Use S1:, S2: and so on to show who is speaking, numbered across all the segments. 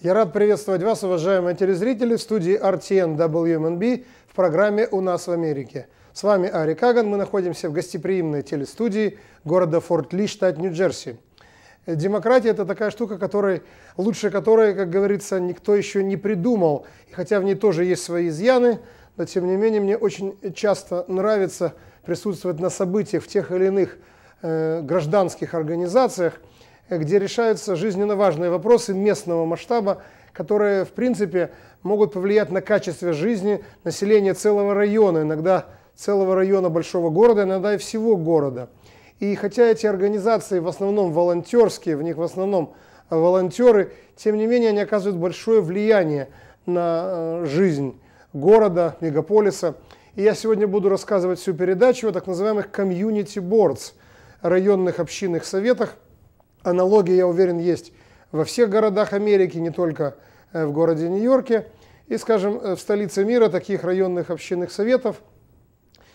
S1: Я рад приветствовать вас, уважаемые телезрители, в студии RTN WMNB в программе «У нас в Америке». С вами Ари Каган, мы находимся в гостеприимной телестудии города Форт Ли, штат Нью-Джерси. Демократия – это такая штука, которой, лучше которой, как говорится, никто еще не придумал. И хотя в ней тоже есть свои изъяны, но тем не менее мне очень часто нравится присутствовать на событиях в тех или иных э, гражданских организациях – где решаются жизненно важные вопросы местного масштаба, которые, в принципе, могут повлиять на качество жизни населения целого района, иногда целого района большого города, иногда и всего города. И хотя эти организации в основном волонтерские, в них в основном э, волонтеры, тем не менее они оказывают большое влияние на э, жизнь города, мегаполиса. И я сегодня буду рассказывать всю передачу о так называемых комьюнити бордс, районных общинных советах – Аналогия, я уверен, есть во всех городах Америки, не только э, в городе Нью-Йорке. И, скажем, э, в столице мира таких районных общинных советов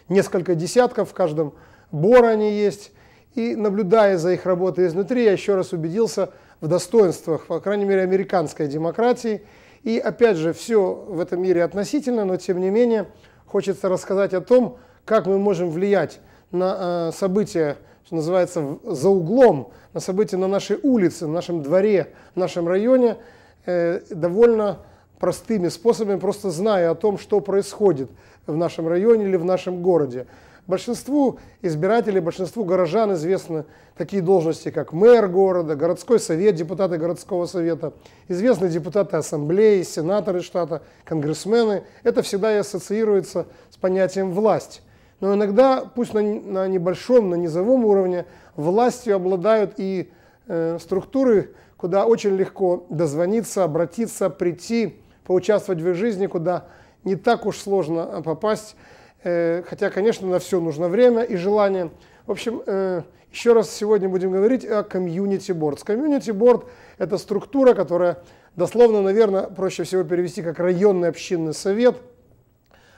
S1: несколько десятков, в каждом Бор они есть. И наблюдая за их работой изнутри, я еще раз убедился в достоинствах, по крайней мере, американской демократии. И опять же, все в этом мире относительно, но тем не менее, хочется рассказать о том, как мы можем влиять на э, события что называется, за углом, на события на нашей улице, на нашем дворе, в нашем районе, э, довольно простыми способами, просто зная о том, что происходит в нашем районе или в нашем городе. Большинству избирателей, большинству горожан известны такие должности, как мэр города, городской совет, депутаты городского совета, известны депутаты ассамблеи, сенаторы штата, конгрессмены. Это всегда и ассоциируется с понятием «власть». Но иногда, пусть на, на небольшом, на низовом уровне, властью обладают и э, структуры, куда очень легко дозвониться, обратиться, прийти, поучаствовать в их жизни, куда не так уж сложно э, попасть. Э, хотя, конечно, на все нужно время и желание. В общем, э, еще раз сегодня будем говорить о комьюнити борд. Комьюнити борд – это структура, которая дословно, наверное, проще всего перевести как районный общинный совет.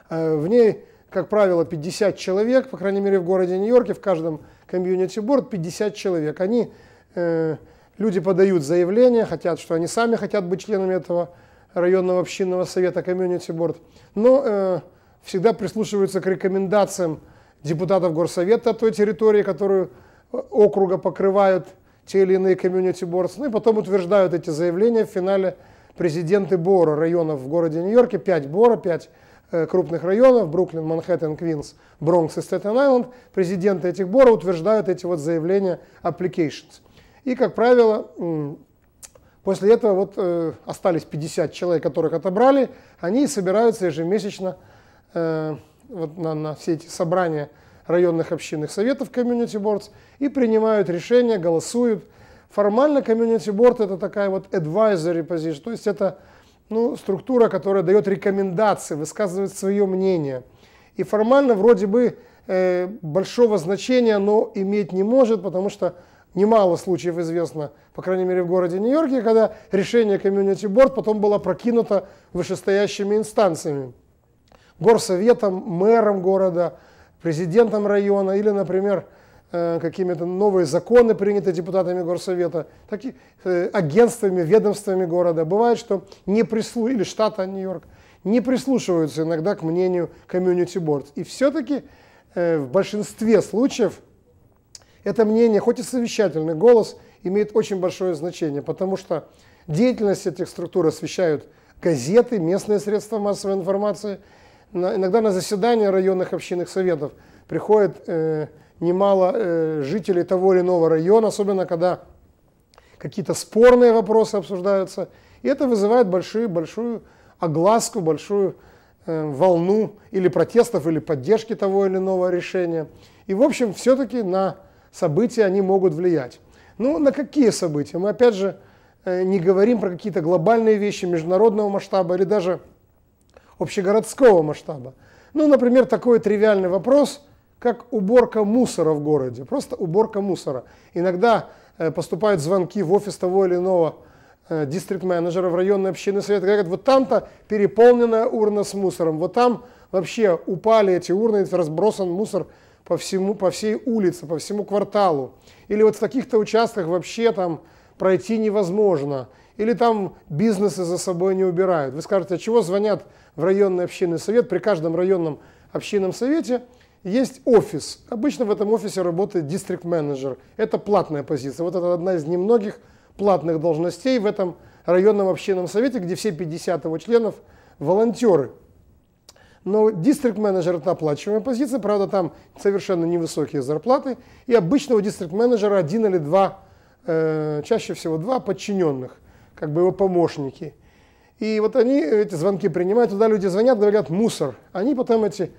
S1: Э, в ней как правило, 50 человек, по крайней мере, в городе Нью-Йорке, в каждом комьюнити-борд 50 человек. Они, э, люди подают заявление, хотят, что они сами хотят быть членами этого районного общинного совета комьюнити-борд, но э, всегда прислушиваются к рекомендациям депутатов горсовета той территории, которую э, округа покрывают те или иные комьюнити-бордс, ну и потом утверждают эти заявления в финале президенты Бора районов в городе Нью-Йорке, 5 Бора, 5 Э, крупных районов, Бруклин, Манхэттен, Квинс, Бронкс и Стэттен-Айленд, президенты этих бора утверждают эти вот заявления applications. И, как правило, после этого вот э, остались 50 человек, которых отобрали, они собираются ежемесячно э, вот на, на все эти собрания районных общинных советов Community Boards и принимают решения, голосуют. Формально Community Board это такая вот advisory position, то есть это ну, структура, которая дает рекомендации, высказывает свое мнение. И формально вроде бы э, большого значения оно иметь не может, потому что немало случаев известно, по крайней мере в городе Нью-Йорке, когда решение комьюнити борт потом было прокинуто вышестоящими инстанциями. Горсоветом, мэром города, президентом района или, например, Э, какими-то новые законы приняты депутатами горсовета, таки, э, агентствами, ведомствами города. Бывает, что не прислу... или штата Нью-Йорк не прислушиваются иногда к мнению комьюнити борд. И все-таки э, в большинстве случаев это мнение, хоть и совещательный голос, имеет очень большое значение, потому что деятельность этих структур освещают газеты, местные средства массовой информации. иногда на заседания районных общинных советов приходят э, немало э, жителей того или иного района, особенно когда какие-то спорные вопросы обсуждаются. И это вызывает большую, большую огласку, большую э, волну или протестов, или поддержки того или иного решения. И, в общем, все-таки на события они могут влиять. Ну, на какие события? Мы, опять же, э, не говорим про какие-то глобальные вещи международного масштаба или даже общегородского масштаба. Ну, например, такой тривиальный вопрос – как уборка мусора в городе, просто уборка мусора. Иногда э, поступают звонки в офис того или иного э, дистрикт-менеджера в районный общинный совет, говорят, вот там-то переполненная урна с мусором, вот там вообще упали эти урны, разбросан мусор по, всему, по всей улице, по всему кварталу. Или вот в таких-то участках вообще там пройти невозможно. Или там бизнесы за собой не убирают. Вы скажете, а чего звонят в районный общинный совет при каждом районном общинном совете? Есть офис. Обычно в этом офисе работает дистрикт менеджер. Это платная позиция. Вот это одна из немногих платных должностей в этом районном общинном совете, где все 50 его членов волонтеры. Но дистрикт менеджер это оплачиваемая позиция, правда там совершенно невысокие зарплаты. И обычного дистрикт менеджера один или два, э, чаще всего два подчиненных, как бы его помощники. И вот они эти звонки принимают, туда люди звонят, говорят мусор. Они потом эти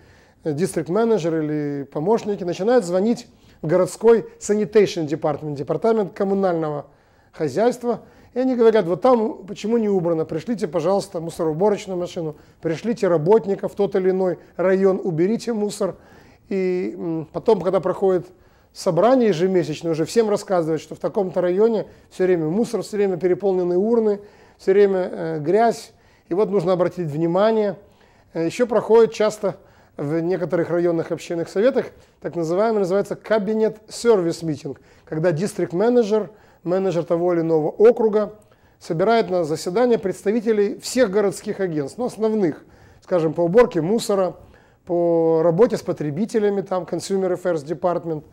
S1: дистрикт-менеджер или помощники начинают звонить в городской sanitation department, департамент коммунального хозяйства, и они говорят, вот там почему не убрано, пришлите, пожалуйста, мусороуборочную машину, пришлите работников в тот или иной район, уберите мусор. И потом, когда проходит собрание ежемесячное, уже всем рассказывают, что в таком-то районе все время мусор, все время переполнены урны, все время э, грязь, и вот нужно обратить внимание. Э, Еще проходит часто в некоторых районных общинных советах, так называемый называется кабинет сервис митинг, когда дистрикт-менеджер, менеджер того или иного округа, собирает на заседание представителей всех городских агентств, ну, основных, скажем, по уборке мусора, по работе с потребителями, там, Consumer Affairs Department,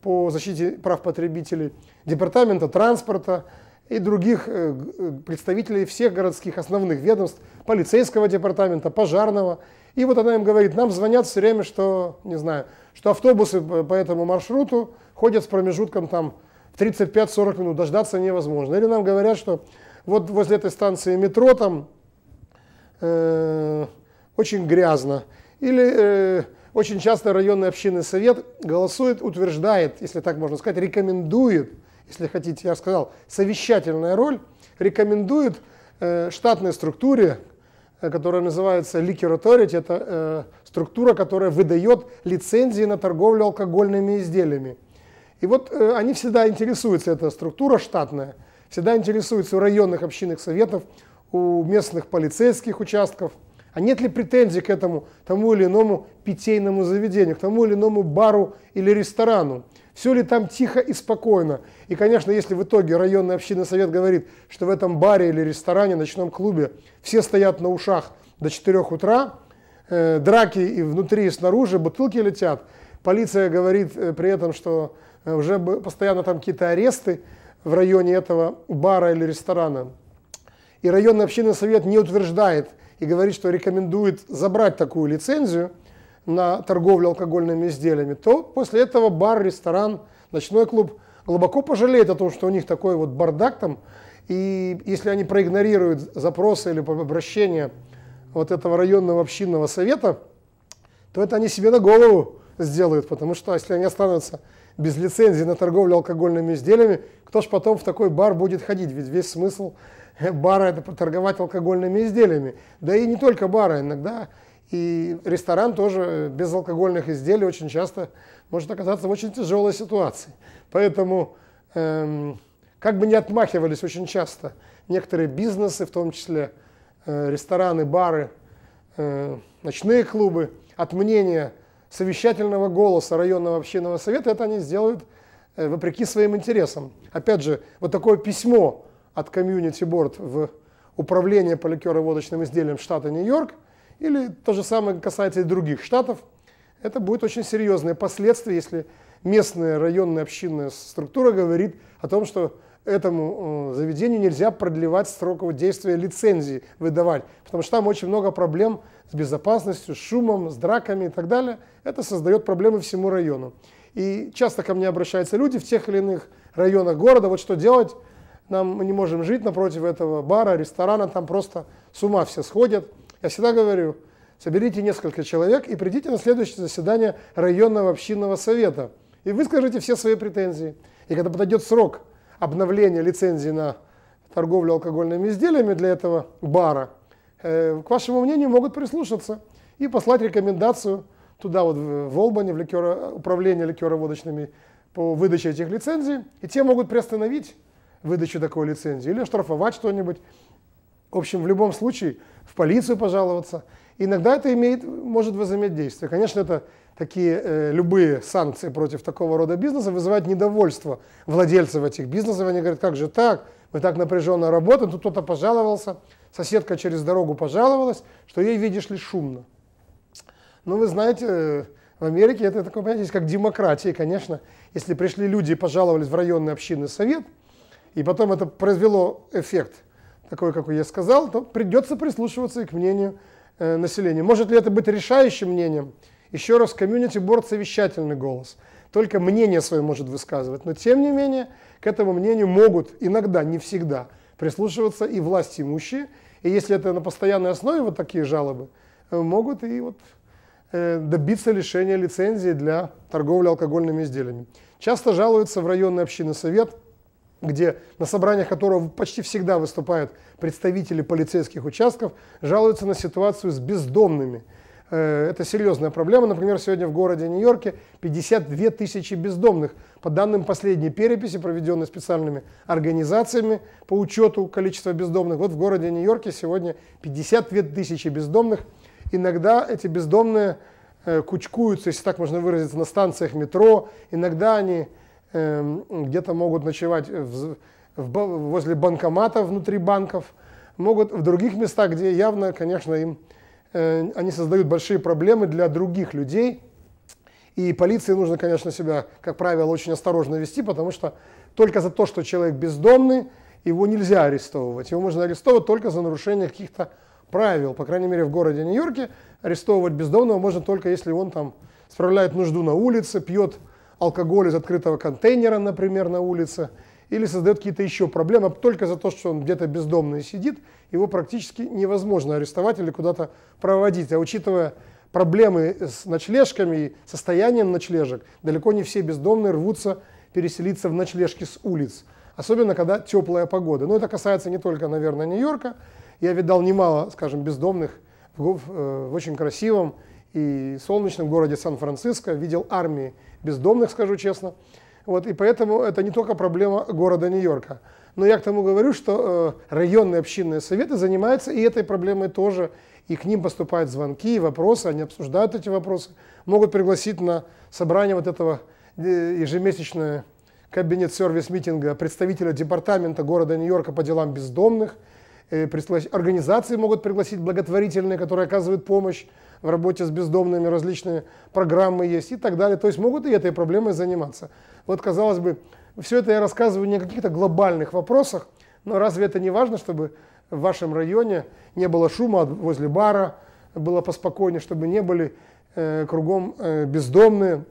S1: по защите прав потребителей, Департамента транспорта и других э, э, представителей всех городских основных ведомств, полицейского департамента, пожарного и вот она им говорит, нам звонят все время, что, не знаю, что автобусы по этому маршруту ходят с промежутком там 35-40 минут, дождаться невозможно. Или нам говорят, что вот возле этой станции метро там э, очень грязно. Или э, очень часто районный общинный совет голосует, утверждает, если так можно сказать, рекомендует, если хотите, я сказал, совещательная роль, рекомендует э, штатной структуре Э, которая называется Liquor Authority, это э, структура, которая выдает лицензии на торговлю алкогольными изделиями. И вот э, они всегда интересуются, эта структура штатная, всегда интересуются у районных общинных советов, у местных полицейских участков, а нет ли претензий к этому тому или иному питейному заведению, к тому или иному бару или ресторану все ли там тихо и спокойно. И, конечно, если в итоге районный общинный совет говорит, что в этом баре или ресторане, ночном клубе все стоят на ушах до 4 утра, э, драки и внутри, и снаружи, бутылки летят, полиция говорит э, при этом, что э, уже постоянно там какие-то аресты в районе этого бара или ресторана. И районный общинный совет не утверждает и говорит, что рекомендует забрать такую лицензию – на торговлю алкогольными изделиями, то после этого бар, ресторан, ночной клуб глубоко пожалеет о том, что у них такой вот бардак там, и если они проигнорируют запросы или обращения вот этого районного общинного совета, то это они себе на голову сделают, потому что если они останутся без лицензии на торговлю алкогольными изделиями, кто ж потом в такой бар будет ходить? Ведь весь смысл бара это торговать алкогольными изделиями. Да и не только бара, иногда и ресторан тоже без алкогольных изделий очень часто может оказаться в очень тяжелой ситуации. Поэтому эм, как бы не отмахивались очень часто некоторые бизнесы, в том числе э, рестораны, бары, э, ночные клубы, от мнения совещательного голоса районного общинного совета, это они сделают э, вопреки своим интересам. Опять же, вот такое письмо от комьюнити-борд в управление по ликероводочным изделиям штата Нью-Йорк – или то же самое касается и других штатов. Это будет очень серьезные последствия, если местная районная общинная структура говорит о том, что этому э, заведению нельзя продлевать срок действия лицензии выдавать, потому что там очень много проблем с безопасностью, с шумом, с драками и так далее. Это создает проблемы всему району. И часто ко мне обращаются люди в тех или иных районах города, вот что делать, нам мы не можем жить напротив этого бара, ресторана, там просто с ума все сходят. Я всегда говорю, соберите несколько человек и придите на следующее заседание районного общинного совета и выскажите все свои претензии. И когда подойдет срок обновления лицензии на торговлю алкогольными изделиями для этого бара, э, к вашему мнению могут прислушаться и послать рекомендацию туда вот в Олбане, в ликера, управление ликероводочными по выдаче этих лицензий, и те могут приостановить выдачу такой лицензии или штрафовать что-нибудь в общем, в любом случае, в полицию пожаловаться. Иногда это имеет, может возыметь действие. Конечно, это такие э, любые санкции против такого рода бизнеса вызывают недовольство владельцев этих бизнесов. Они говорят, как же так, мы так напряженно работаем, тут кто-то пожаловался, соседка через дорогу пожаловалась, что ей, видишь ли, шумно. Ну, вы знаете, э, в Америке это такое понятие как демократия, конечно. Если пришли люди и пожаловались в районный общинный совет, и потом это произвело эффект – такой, какой я сказал, то придется прислушиваться и к мнению э, населения. Может ли это быть решающим мнением? Еще раз, комьюнити борт совещательный голос. Только мнение свое может высказывать. Но тем не менее, к этому мнению могут иногда, не всегда, прислушиваться и власть имущие. И если это на постоянной основе вот такие жалобы, э, могут и вот э, добиться лишения лицензии для торговли алкогольными изделиями. Часто жалуются в районный общинный совет – где на собраниях которого почти всегда выступают представители полицейских участков, жалуются на ситуацию с бездомными. Э, это серьезная проблема. Например, сегодня в городе Нью-Йорке 52 тысячи бездомных. По данным последней переписи, проведенной специальными организациями по учету количества бездомных, вот в городе Нью-Йорке сегодня 52 тысячи бездомных. Иногда эти бездомные э, кучкуются, если так можно выразиться, на станциях метро. Иногда они Эм, где-то могут ночевать в, в, возле банкомата внутри банков, могут в других местах, где явно, конечно, им э, они создают большие проблемы для других людей. И полиции нужно, конечно, себя, как правило, очень осторожно вести, потому что только за то, что человек бездомный, его нельзя арестовывать. Его можно арестовывать только за нарушение каких-то правил. По крайней мере, в городе Нью-Йорке арестовывать бездомного можно только если он там справляет нужду на улице, пьет алкоголь из открытого контейнера, например, на улице, или создает какие-то еще проблемы а только за то, что он где-то бездомный сидит, его практически невозможно арестовать или куда-то проводить. А учитывая проблемы с ночлежками и состоянием ночлежек, далеко не все бездомные рвутся переселиться в ночлежки с улиц, особенно когда теплая погода. Но это касается не только, наверное, Нью-Йорка. Я видал немало, скажем, бездомных в, э, в очень красивом и солнечном городе Сан-Франциско, видел армии бездомных, скажу честно. Вот, и поэтому это не только проблема города Нью-Йорка. Но я к тому говорю, что э, районные общинные советы занимаются и этой проблемой тоже. И к ним поступают звонки, вопросы, они обсуждают эти вопросы, могут пригласить на собрание вот этого э, ежемесячного кабинет сервис-митинга представителя департамента города Нью-Йорка по делам бездомных. Э, организации могут пригласить благотворительные, которые оказывают помощь в работе с бездомными различные программы есть и так далее. То есть могут и этой проблемой заниматься. Вот, казалось бы, все это я рассказываю не о каких-то глобальных вопросах, но разве это не важно, чтобы в вашем районе не было шума возле бара, было поспокойнее, чтобы не были э, кругом э, бездомные,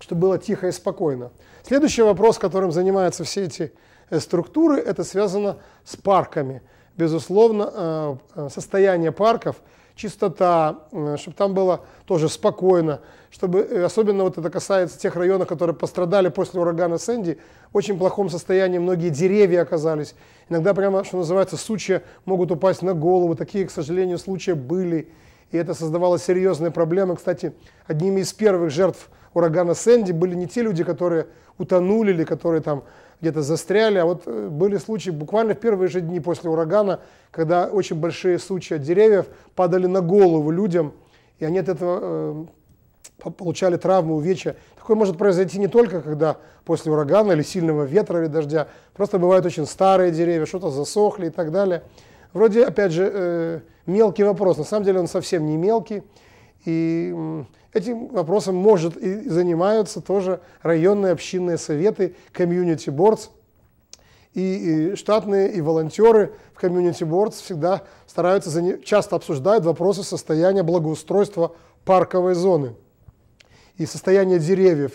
S1: чтобы было тихо и спокойно. Следующий вопрос, которым занимаются все эти э, структуры, это связано с парками. Безусловно, э, э состояние парков – чистота, э, чтобы там было тоже спокойно, чтобы, э, особенно вот это касается тех районов, которые пострадали после урагана Сэнди, в очень плохом состоянии многие деревья оказались, иногда прямо, что называется, сучья могут упасть на голову, такие, к сожалению, случаи были, и это создавало серьезные проблемы. Кстати, одними из первых жертв урагана Сэнди были не те люди, которые утонули или которые там где-то застряли. А вот э, были случаи буквально в первые же дни после урагана, когда очень большие сучья деревьев падали на голову людям, и они от этого э, получали травмы, увечья. Такое может произойти не только когда после урагана или сильного ветра или дождя. Просто бывают очень старые деревья, что-то засохли и так далее. Вроде, опять же, э, мелкий вопрос. На самом деле он совсем не мелкий. И Этим вопросом, может, и занимаются тоже районные общинные советы, комьюнити бордс, и, и штатные, и волонтеры в комьюнити бордс всегда стараются, часто обсуждают вопросы состояния благоустройства парковой зоны и состояния деревьев.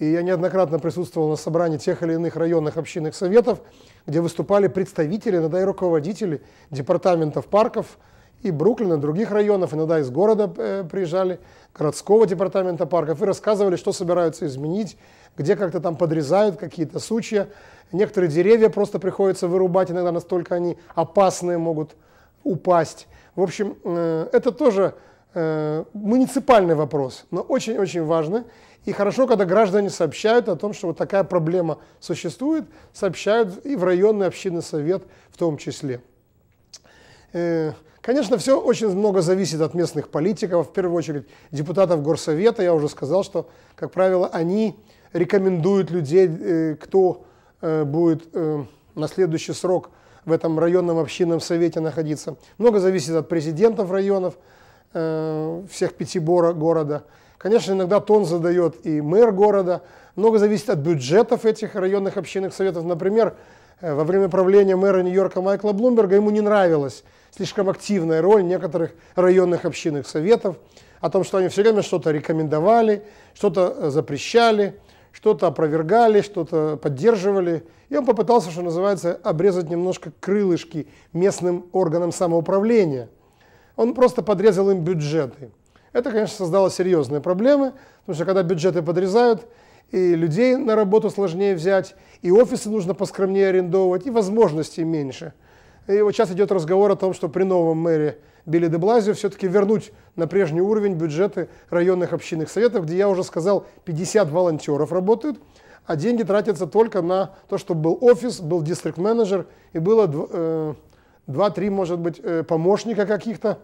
S1: И я неоднократно присутствовал на собрании тех или иных районных общинных советов, где выступали представители, иногда и руководители департаментов парков, и Бруклина, других районов, иногда из города э, приезжали, городского департамента парков, и рассказывали, что собираются изменить, где как-то там подрезают какие-то сучья. Некоторые деревья просто приходится вырубать, иногда настолько они опасные могут упасть. В общем, э, это тоже э, муниципальный вопрос, но очень-очень важный. И хорошо, когда граждане сообщают о том, что вот такая проблема существует, сообщают и в районный общинный совет в том числе. Э, Конечно, все очень много зависит от местных политиков, в первую очередь депутатов горсовета. Я уже сказал, что, как правило, они рекомендуют людей, э, кто э, будет э, на следующий срок в этом районном общинном совете находиться. Много зависит от президентов районов, всех пяти города. Конечно, иногда тон задает и мэр города. Много зависит от бюджетов этих районных общинных советов. Например, Э, во время правления мэра Нью-Йорка Майкла Блумберга ему не нравилась слишком активная роль некоторых районных общинных советов, о том, что они все время что-то рекомендовали, что-то э, запрещали, что-то опровергали, что-то поддерживали. И он попытался, что называется, обрезать немножко крылышки местным органам самоуправления. Он просто подрезал им бюджеты. Это, конечно, создало серьезные проблемы, потому что когда бюджеты подрезают, и людей на работу сложнее взять, и офисы нужно поскромнее арендовывать, и возможностей меньше. И вот сейчас идет разговор о том, что при новом мэре Билли де Блазио все-таки вернуть на прежний уровень бюджеты районных общинных советов, где, я уже сказал, 50 волонтеров работают, а деньги тратятся только на то, чтобы был офис, был дистрикт-менеджер и было 2-3, э, может быть, э, помощника каких-то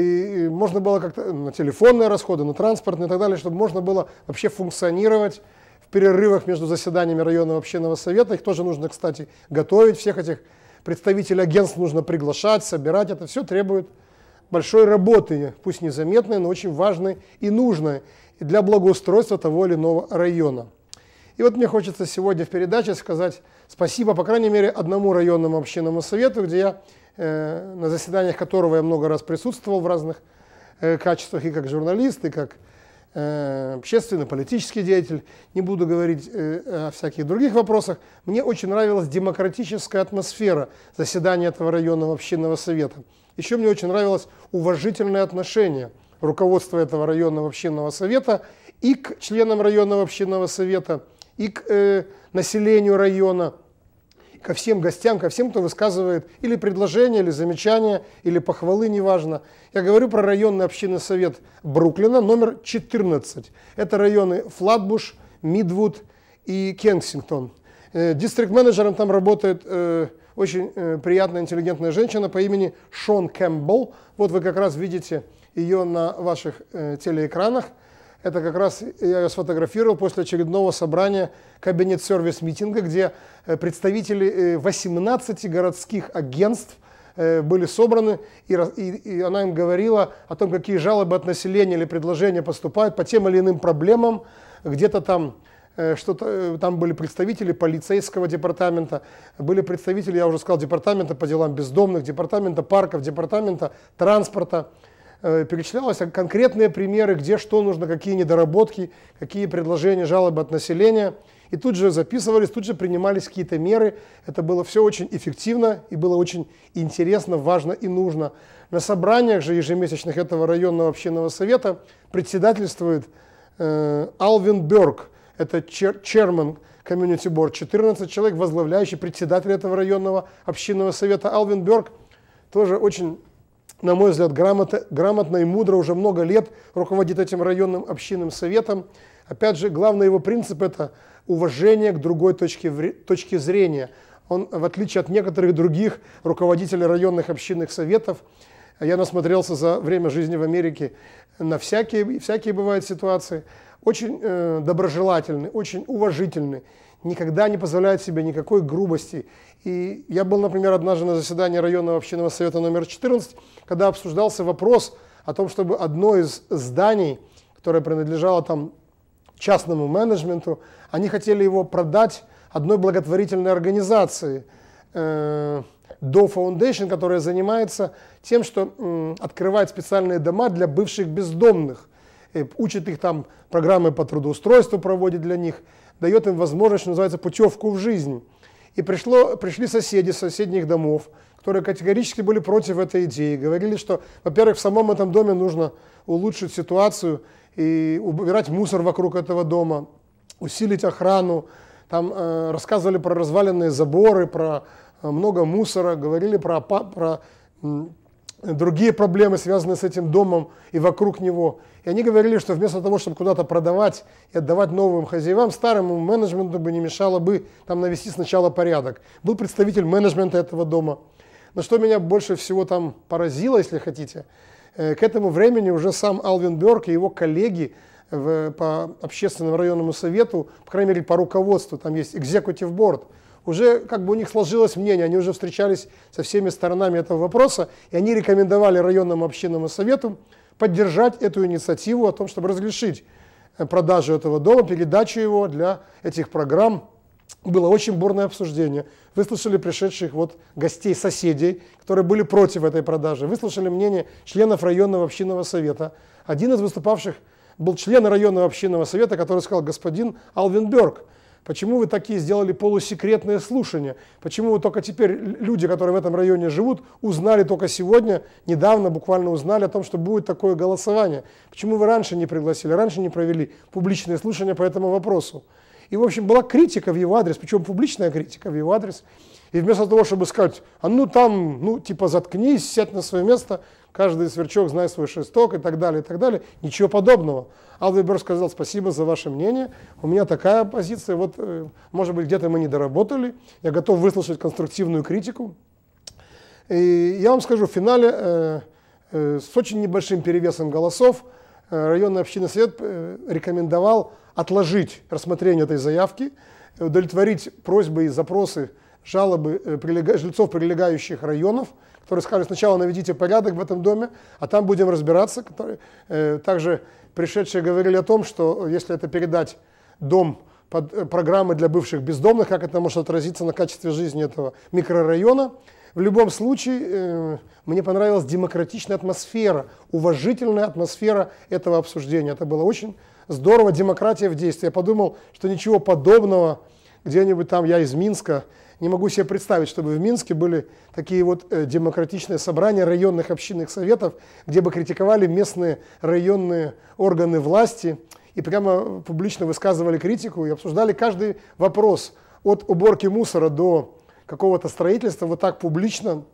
S1: и можно было как-то э, на телефонные расходы, на транспортные и так далее, чтобы можно было вообще функционировать в перерывах между заседаниями районного общинного совета. Их тоже нужно, кстати, готовить, всех этих представителей агентств нужно приглашать, собирать. Это все требует большой работы, пусть незаметной, но очень важной и нужной для благоустройства того или иного района. И вот мне хочется сегодня в передаче сказать спасибо, по крайней мере, одному районному общинному совету, где я Э, на заседаниях которого я много раз присутствовал в разных э, качествах и как журналист, и как э, общественно-политический деятель, не буду говорить о всяких других вопросах, мне очень нравилась демократическая атмосфера заседания этого районного общинного совета. Еще мне очень нравилось уважительное отношение руководства этого районного общинного совета и к членам районного общинного совета, и к э, населению района – ко всем гостям, ко всем, кто высказывает или предложения, или замечания, или похвалы, неважно. Я говорю про районный общинный совет Бруклина номер 14. Это районы Флатбуш, Мидвуд и Кенсингтон. Э, дистрикт-менеджером там работает э, очень э, приятная, интеллигентная женщина по имени Шон Кэмпбелл. Вот вы как раз видите ее на ваших э, телеэкранах. Это как раз я ее сфотографировал после очередного собрания кабинет-сервис-митинга, где э, представители 18 э, городских агентств э, были собраны, и, и, и она им говорила о том, какие жалобы от населения или предложения поступают по тем или иным проблемам. Где-то там что-то, там были представители полицейского департамента, были представители, я уже сказал, департамента по делам бездомных, департамента парков, департамента транспорта. Э, перечислялось а конкретные примеры, где что нужно, какие недоработки, какие предложения, жалобы от населения. И тут же записывались, тут же принимались какие-то меры. Это было все очень эффективно и было очень интересно, важно и нужно. На собраниях же ежемесячных этого районного общинного совета председательствует э, Алвин Берг, это чер черман комьюнити борд, 14 человек, возглавляющий председатель этого районного общинного совета. Алвин Берг тоже очень на мой взгляд, грамотно, грамотно и мудро уже много лет руководит этим районным общинным советом. Опять же, главный его принцип – это уважение к другой точке, точке зрения. Он, в отличие от некоторых других руководителей районных общинных советов, я насмотрелся за время жизни в Америке на всякие, всякие бывают ситуации, очень э, доброжелательный, очень уважительный никогда не позволяют себе никакой грубости. И я был, например, однажды на заседании районного общинного совета номер 14, когда обсуждался вопрос о том, чтобы одно из зданий, которое принадлежало там частному менеджменту, они хотели его продать одной благотворительной организации, до э, Do Foundation, которая занимается тем, что открывает специальные дома для бывших бездомных, э, учит их там, программы по трудоустройству проводит для них, дает им возможность, что называется, путевку в жизнь. И пришло, пришли соседи соседних домов, которые категорически были против этой идеи. Говорили, что, во-первых, в самом этом доме нужно улучшить ситуацию и убирать мусор вокруг этого дома, усилить охрану. Там э, рассказывали про разваленные заборы, про э, много мусора, говорили про, про другие проблемы, связанные с этим домом и вокруг него. И они говорили, что вместо того, чтобы куда-то продавать и отдавать новым хозяевам, старому менеджменту бы не мешало бы там навести сначала порядок. Был представитель менеджмента этого дома. Но что меня больше всего там поразило, если хотите, э, к этому времени уже сам Алвин Берг и его коллеги э, в, по общественному районному совету, по крайней мере по руководству, там есть executive board – уже как бы у них сложилось мнение, они уже встречались со всеми сторонами этого вопроса, и они рекомендовали районным общинам и советам поддержать эту инициативу о том, чтобы разрешить э, продажу этого дома, передачу его для этих программ. Было очень бурное обсуждение. Выслушали пришедших вот гостей, соседей, которые были против этой продажи. Выслушали мнение членов районного общинного совета. Один из выступавших был член районного общинного совета, который сказал, господин Алвин Берг, Почему вы такие сделали полусекретные слушания? Почему вы только теперь, люди, которые в этом районе живут, узнали только сегодня, недавно буквально узнали о том, что будет такое голосование? Почему вы раньше не пригласили, раньше не провели публичные слушания по этому вопросу? И, в общем, была критика в его адрес, причем публичная критика в его адрес. И вместо того, чтобы сказать, а ну там, ну типа заткнись, сядь на свое место, каждый сверчок знает свой шесток и так далее, и так далее. Ничего подобного. Алдвебер сказал, спасибо за ваше мнение, у меня такая позиция, вот, э, может быть, где-то мы не доработали, я готов выслушать конструктивную критику. И я вам скажу, в финале э, э, с очень небольшим перевесом голосов э, районный общинный совет э, рекомендовал отложить рассмотрение этой заявки, удовлетворить просьбы и запросы жалобы э, жильцов прилегающих районов, которые сказали, сначала наведите порядок в этом доме, а там будем разбираться. Э, также пришедшие говорили о том, что если это передать дом под э, программы для бывших бездомных, как это может отразиться на качестве жизни этого микрорайона. В любом случае, э, мне понравилась демократичная атмосфера, уважительная атмосфера этого обсуждения. Это было очень здорово, демократия в действии. Я подумал, что ничего подобного где-нибудь там, я из Минска, не могу себе представить, чтобы в Минске были такие вот э, демократичные собрания районных общинных советов, где бы критиковали местные районные органы власти и прямо публично высказывали критику и обсуждали каждый вопрос от уборки мусора до какого-то строительства вот так публично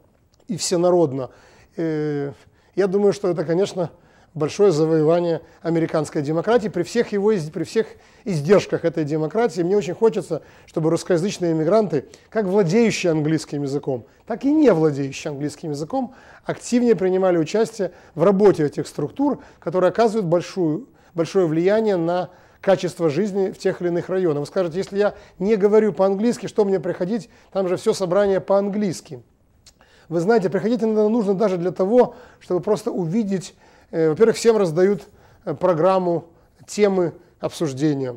S1: и всенародно. И э, я думаю, что это, конечно, большое завоевание американской демократии при всех его при всех издержках этой демократии. Мне очень хочется, чтобы русскоязычные иммигранты, как владеющие английским языком, так и не владеющие английским языком, активнее принимали участие в работе этих структур, которые оказывают большую, большое влияние на качество жизни в тех или иных районах. Вы скажете, если я не говорю по-английски, что мне приходить? Там же все собрание по-английски. Вы знаете, приходить иногда нужно даже для того, чтобы просто увидеть Э, во-первых, всем раздают э, программу, темы обсуждения.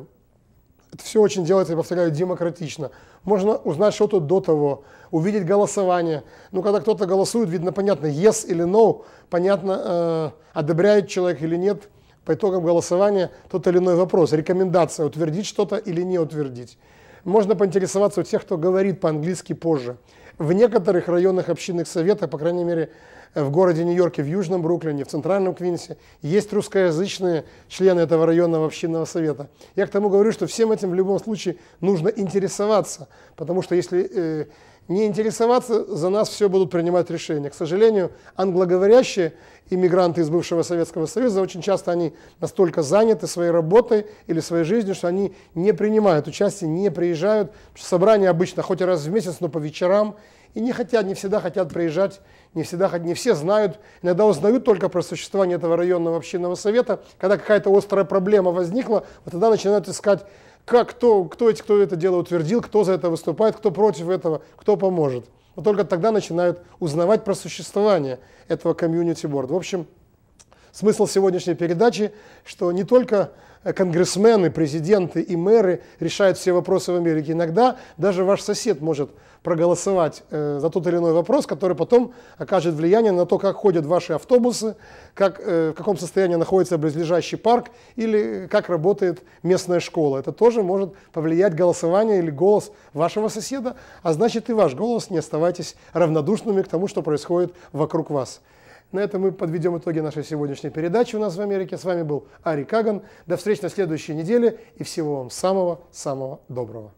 S1: Это все очень делается, я повторяю, демократично. Можно узнать что-то до того, увидеть голосование. Ну, когда кто-то голосует, видно понятно, yes или no, понятно, э, одобряет человек или нет по итогам голосования тот или иной вопрос, рекомендация, утвердить что-то или не утвердить. Можно поинтересоваться у тех, кто говорит по-английски позже. В некоторых районных общинных советах, по крайней мере, в городе Нью-Йорке, в Южном Бруклине, в Центральном Квинсе. Есть русскоязычные члены этого районного общинного совета. Я к тому говорю, что всем этим в любом случае нужно интересоваться, потому что если э, не интересоваться, за нас все будут принимать решения. К сожалению, англоговорящие иммигранты из бывшего Советского Союза, очень часто они настолько заняты своей работой или своей жизнью, что они не принимают участие, не приезжают. Собрания обычно хоть раз в месяц, но по вечерам. И не хотят, не всегда хотят приезжать не всегда, не все знают, иногда узнают только про существование этого районного общинного совета, когда какая-то острая проблема возникла, вот тогда начинают искать, как, кто, кто, эти, кто это дело утвердил, кто за это выступает, кто против этого, кто поможет. Вот только тогда начинают узнавать про существование этого комьюнити-борда. В общем, смысл сегодняшней передачи, что не только э, конгрессмены, президенты и мэры решают все вопросы в Америке. Иногда даже ваш сосед может проголосовать э, за тот или иной вопрос, который потом окажет влияние на то, как ходят ваши автобусы, как, э, в каком состоянии находится близлежащий парк или э, как работает местная школа. Это тоже может повлиять голосование или голос вашего соседа, а значит и ваш голос. Не оставайтесь равнодушными к тому, что происходит вокруг вас. На этом мы подведем итоги нашей сегодняшней передачи у нас в Америке. С вами был Ари Каган. До встречи на следующей неделе и всего вам самого-самого доброго.